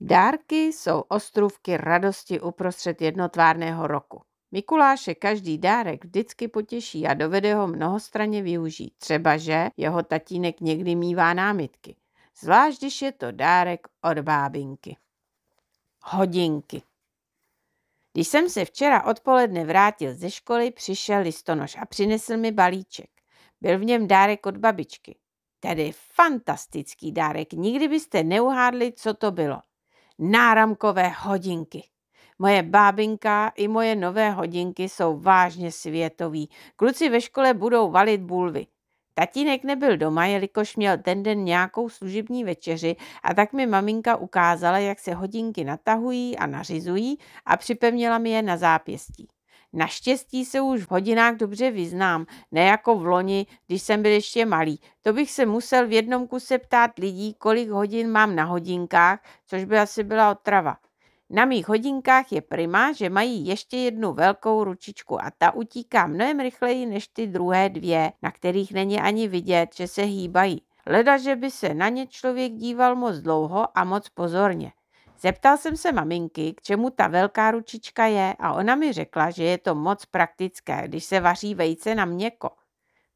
Dárky jsou ostrůvky radosti uprostřed jednotvárného roku. Mikuláše každý dárek vždycky potěší a dovede ho mnohostranně využít, třeba že jeho tatínek někdy mívá námitky. Zvlášť, když je to dárek od bábinky. Hodinky. Když jsem se včera odpoledne vrátil ze školy, přišel listonoš a přinesl mi balíček. Byl v něm dárek od babičky. Tedy fantastický dárek, nikdy byste neuhádli, co to bylo náramkové hodinky. Moje bábinka i moje nové hodinky jsou vážně světový. Kluci ve škole budou valit bulvy. Tatínek nebyl doma, jelikož měl ten den nějakou služební večeři a tak mi maminka ukázala, jak se hodinky natahují a nařizují a připevnila mi je na zápěstí. Naštěstí se už v hodinách dobře vyznám, ne jako v loni, když jsem byl ještě malý. To bych se musel v jednom kuse ptát lidí, kolik hodin mám na hodinkách, což by asi byla otrava. Na mých hodinkách je prima, že mají ještě jednu velkou ručičku a ta utíká mnohem rychleji než ty druhé dvě, na kterých není ani vidět, že se hýbají. Leda, že by se na ně člověk díval moc dlouho a moc pozorně. Zeptal jsem se maminky, k čemu ta velká ručička je a ona mi řekla, že je to moc praktické, když se vaří vejce na měko.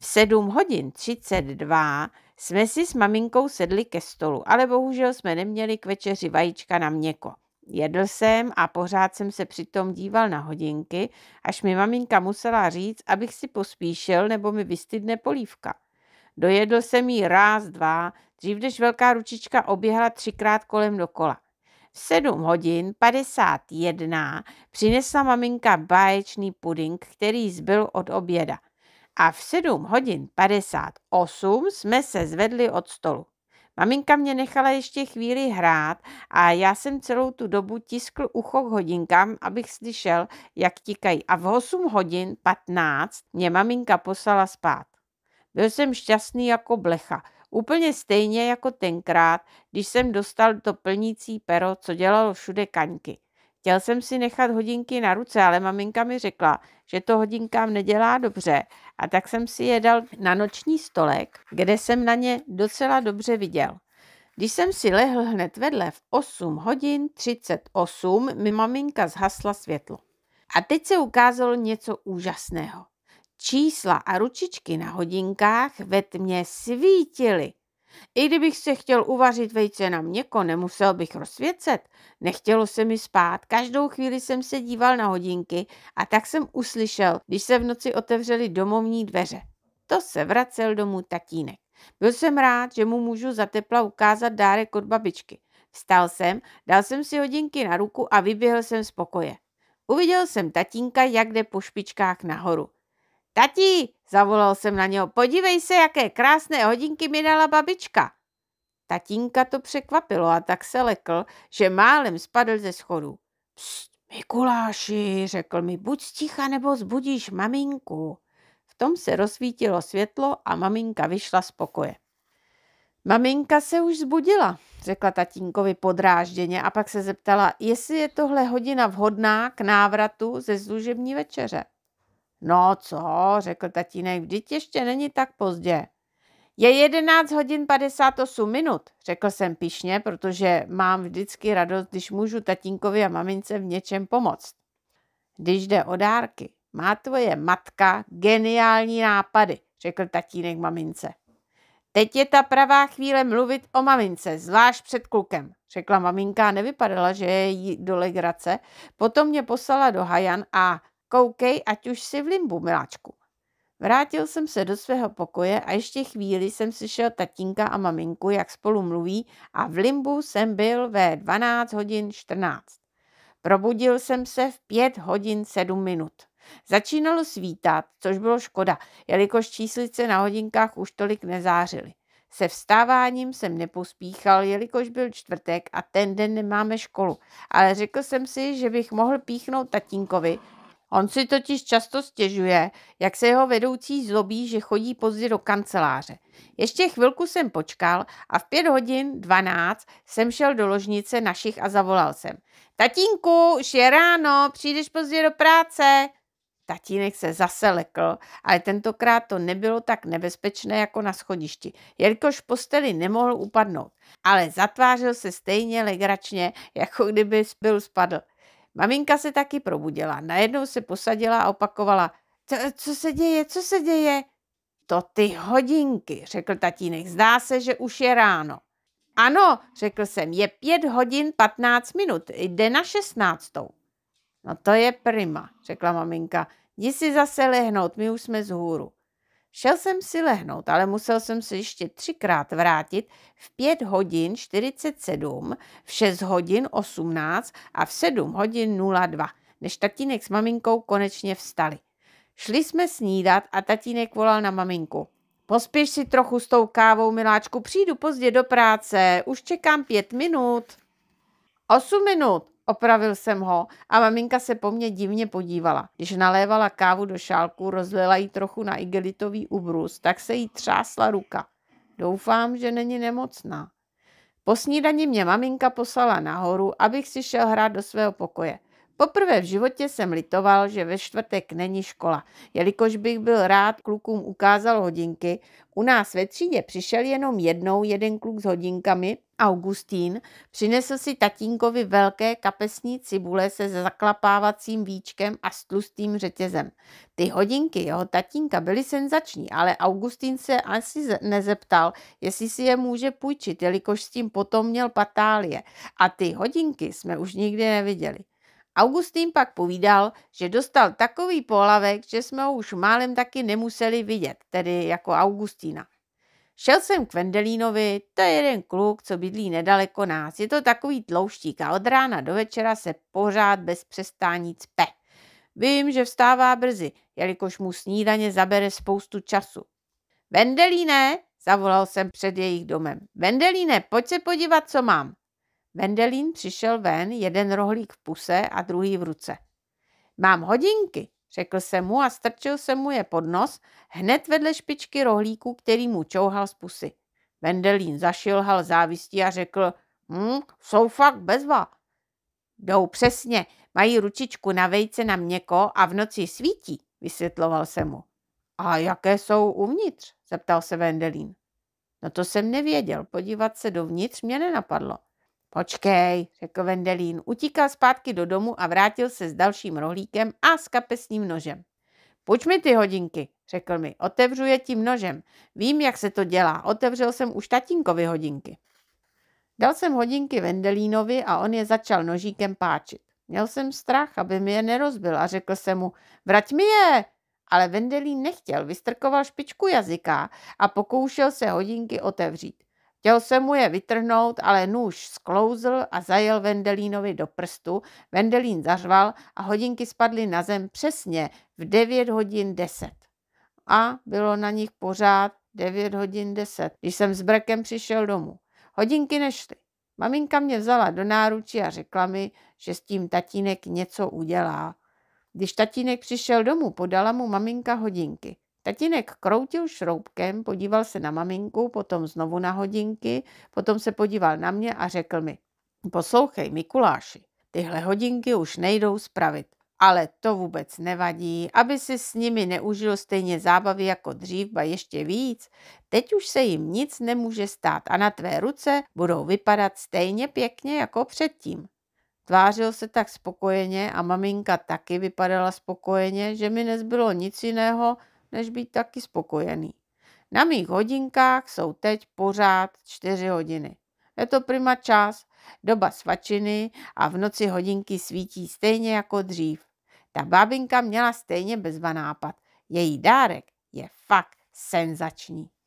V 7 hodin 32 jsme si s maminkou sedli ke stolu, ale bohužel jsme neměli k večeři vajíčka na měko. Jedl jsem a pořád jsem se přitom díval na hodinky, až mi maminka musela říct, abych si pospíšil nebo mi vystydne polívka. Dojedl jsem jí ráz, dva, dřív než velká ručička oběhla třikrát kolem dokola. V 7 hodin 51 přinesla maminka báječný puding, který zbyl od oběda. A v 7 hodin 58 jsme se zvedli od stolu. Maminka mě nechala ještě chvíli hrát a já jsem celou tu dobu tiskl ucho k hodinkám, abych slyšel, jak tikají. A v 8 hodin 15 mě maminka poslala spát. Byl jsem šťastný jako blecha. Úplně stejně jako tenkrát, když jsem dostal to plnící pero, co dělalo všude kaňky. Chtěl jsem si nechat hodinky na ruce, ale maminka mi řekla, že to hodinkám nedělá dobře a tak jsem si je dal na noční stolek, kde jsem na ně docela dobře viděl. Když jsem si lehl hned vedle v 8 hodin 38, mi maminka zhasla světlo. A teď se ukázalo něco úžasného. Čísla a ručičky na hodinkách ve tmě svítily. I kdybych se chtěl uvařit vejce na měko, nemusel bych rozsvěcet. Nechtělo se mi spát, každou chvíli jsem se díval na hodinky a tak jsem uslyšel, když se v noci otevřely domovní dveře. To se vracel domů tatínek. Byl jsem rád, že mu můžu za tepla ukázat dárek od babičky. Vstal jsem, dal jsem si hodinky na ruku a vyběhl jsem z pokoje. Uviděl jsem tatínka, jak jde po špičkách nahoru. Tati, zavolal jsem na něho, podívej se, jaké krásné hodinky mi dala babička. Tatínka to překvapilo a tak se lekl, že málem spadl ze schodů. Pst, Mikuláši, řekl mi, buď ticha nebo zbudíš maminku. V tom se rozsvítilo světlo a maminka vyšla z pokoje. Maminka se už zbudila, řekla tatínkovi podrážděně a pak se zeptala, jestli je tohle hodina vhodná k návratu ze služební večeře. No co, řekl tatínek, vždyť ještě není tak pozdě. Je 11 hodin 58 minut, řekl jsem pišně, protože mám vždycky radost, když můžu tatínkovi a mamince v něčem pomoct. Když jde o dárky, má tvoje matka geniální nápady, řekl tatínek mamince. Teď je ta pravá chvíle mluvit o mamince, zvlášť před klukem, řekla maminka a nevypadala, že je jí do legrace. Potom mě poslala do Hajan a Koukej, ať už si v limbu, miláčku. Vrátil jsem se do svého pokoje a ještě chvíli jsem slyšel tatínka a maminku, jak spolu mluví a v limbu jsem byl ve 12 hodin 14. Probudil jsem se v 5 hodin 7 minut. Začínalo svítat, což bylo škoda, jelikož číslice na hodinkách už tolik nezářily. Se vstáváním jsem nepospíchal, jelikož byl čtvrtek a ten den nemáme školu, ale řekl jsem si, že bych mohl píchnout tatínkovi, On si totiž často stěžuje, jak se jeho vedoucí zlobí, že chodí pozdě do kanceláře. Ještě chvilku jsem počkal a v pět hodin 12 jsem šel do ložnice našich a zavolal jsem. Tatínku, už je ráno, přijdeš pozdě do práce. Tatínek se zase lekl, ale tentokrát to nebylo tak nebezpečné jako na schodišti, jelikož v posteli nemohl upadnout, ale zatvářil se stejně legračně, jako kdyby byl spadl. Maminka se taky probudila. Najednou se posadila a opakovala. Co, co se děje, co se děje? To ty hodinky, řekl tatínek. Zdá se, že už je ráno. Ano, řekl jsem, je pět hodin patnáct minut, jde na šestnáctou. No to je prima, řekla maminka. Jdi si zase lehnout, my už jsme z hůru. Šel jsem si lehnout, ale musel jsem se ještě třikrát vrátit v 5 hodin 47, v 6 hodin 18 a v 7 hodin 02, než tatínek s maminkou konečně vstali. Šli jsme snídat a tatínek volal na maminku. Pospěš si trochu s tou kávou, miláčku, přijdu pozdě do práce, už čekám pět minut. Osm minut, Opravil jsem ho a maminka se po mně divně podívala. Když nalévala kávu do šálku, rozlila ji trochu na igelitový ubrus, tak se jí třásla ruka. Doufám, že není nemocná. Po snídani mě maminka poslala nahoru, abych si šel hrát do svého pokoje. Poprvé v životě jsem litoval, že ve čtvrtek není škola, jelikož bych byl rád klukům ukázal hodinky. U nás ve třídě přišel jenom jednou jeden kluk s hodinkami, Augustín, přinesl si tatínkovi velké kapesní cibule se zaklapávacím víčkem a s tlustým řetězem. Ty hodinky jeho tatínka byly senzační, ale Augustín se asi nezeptal, jestli si je může půjčit, jelikož s tím potom měl patálie. A ty hodinky jsme už nikdy neviděli. Augustín pak povídal, že dostal takový pohlavek, že jsme ho už málem taky nemuseli vidět, tedy jako Augustína. Šel jsem k Vendelínovi, to je jeden kluk, co bydlí nedaleko nás. Je to takový tlouštík a od rána do večera se pořád bez přestání cpe. Vím, že vstává brzy, jelikož mu snídaně zabere spoustu času. Vendelíne, zavolal jsem před jejich domem. Vendelíne, pojď se podívat, co mám. Vendelín přišel ven, jeden rohlík v puse a druhý v ruce. Mám hodinky, řekl se mu a strčil se mu je pod nos hned vedle špičky rohlíku, který mu čouhal z pusy. Vendelín zašilhal závistí a řekl, hm, jsou fakt bezva. Jdou přesně, mají ručičku na vejce na měko a v noci svítí, vysvětloval se mu. A jaké jsou uvnitř? zeptal se Vendelín. No to jsem nevěděl, podívat se dovnitř mě nenapadlo. Počkej, řekl Vendelín. Utíkal zpátky do domu a vrátil se s dalším rohlíkem a s kapesním nožem. Půjč mi ty hodinky, řekl mi. Otevřu je tím nožem. Vím, jak se to dělá. Otevřel jsem už tatínkovi hodinky. Dal jsem hodinky Vendelínovi a on je začal nožíkem páčit. Měl jsem strach, aby mi je nerozbil a řekl jsem mu, vrať mi je! Ale Vendelín nechtěl, vystrkoval špičku jazyka a pokoušel se hodinky otevřít. Chtěl se mu je vytrhnout, ale nůž sklouzl a zajel Vendelínovi do prstu. Vendelín zařval a hodinky spadly na zem přesně v 9 hodin 10. A bylo na nich pořád 9 hodin 10, když jsem s brekem přišel domů. Hodinky nešly. Maminka mě vzala do náručí a řekla mi, že s tím tatínek něco udělá. Když tatínek přišel domů, podala mu maminka hodinky. Tatínek kroutil šroubkem, podíval se na maminku, potom znovu na hodinky, potom se podíval na mě a řekl mi, poslouchej Mikuláši, tyhle hodinky už nejdou spravit. Ale to vůbec nevadí, aby si s nimi neužil stejně zábavy jako dřív, ba ještě víc. Teď už se jim nic nemůže stát a na tvé ruce budou vypadat stejně pěkně jako předtím. Tvářil se tak spokojeně a maminka taky vypadala spokojeně, že mi nezbylo nic jiného, než být taky spokojený. Na mých hodinkách jsou teď pořád čtyři hodiny. Je to prima čas, doba svačiny a v noci hodinky svítí stejně jako dřív. Ta babinka měla stejně bezva nápad. Její dárek je fakt senzační.